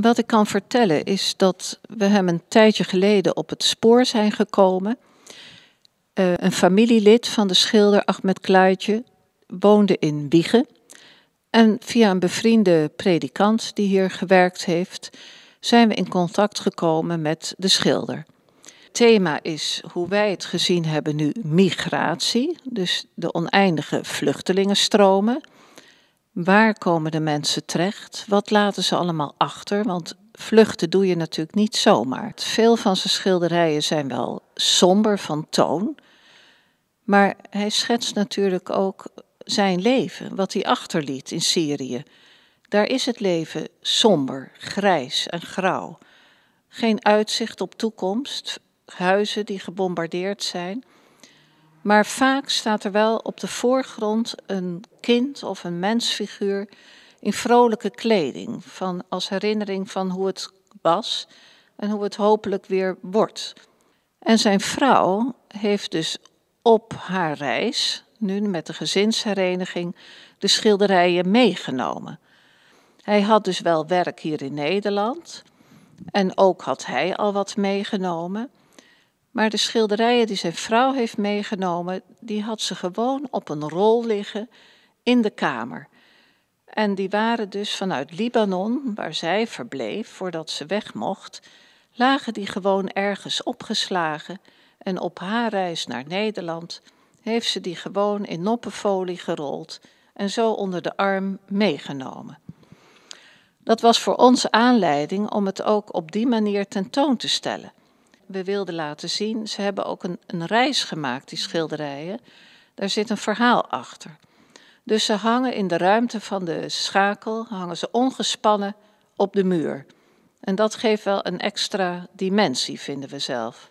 Wat ik kan vertellen is dat we hem een tijdje geleden op het spoor zijn gekomen. Eh, een familielid van de schilder Ahmed Kluitje woonde in Wiegen. En via een bevriende predikant die hier gewerkt heeft, zijn we in contact gekomen met de schilder. Het thema is hoe wij het gezien hebben nu migratie, dus de oneindige vluchtelingenstromen. Waar komen de mensen terecht? Wat laten ze allemaal achter? Want vluchten doe je natuurlijk niet zomaar. Veel van zijn schilderijen zijn wel somber van toon. Maar hij schetst natuurlijk ook zijn leven, wat hij achterliet in Syrië. Daar is het leven somber, grijs en grauw. Geen uitzicht op toekomst, huizen die gebombardeerd zijn. Maar vaak staat er wel op de voorgrond een kind of een mensfiguur in vrolijke kleding, van als herinnering van hoe het was en hoe het hopelijk weer wordt. En zijn vrouw heeft dus op haar reis, nu met de gezinshereniging, de schilderijen meegenomen. Hij had dus wel werk hier in Nederland en ook had hij al wat meegenomen. Maar de schilderijen die zijn vrouw heeft meegenomen, die had ze gewoon op een rol liggen in de kamer. En die waren dus vanuit Libanon, waar zij verbleef voordat ze weg mocht, lagen die gewoon ergens opgeslagen. En op haar reis naar Nederland heeft ze die gewoon in noppenfolie gerold en zo onder de arm meegenomen. Dat was voor ons aanleiding om het ook op die manier tentoon te stellen we wilden laten zien. Ze hebben ook een, een reis gemaakt, die schilderijen. Daar zit een verhaal achter. Dus ze hangen in de ruimte van de schakel, hangen ze ongespannen op de muur. En dat geeft wel een extra dimensie, vinden we zelf.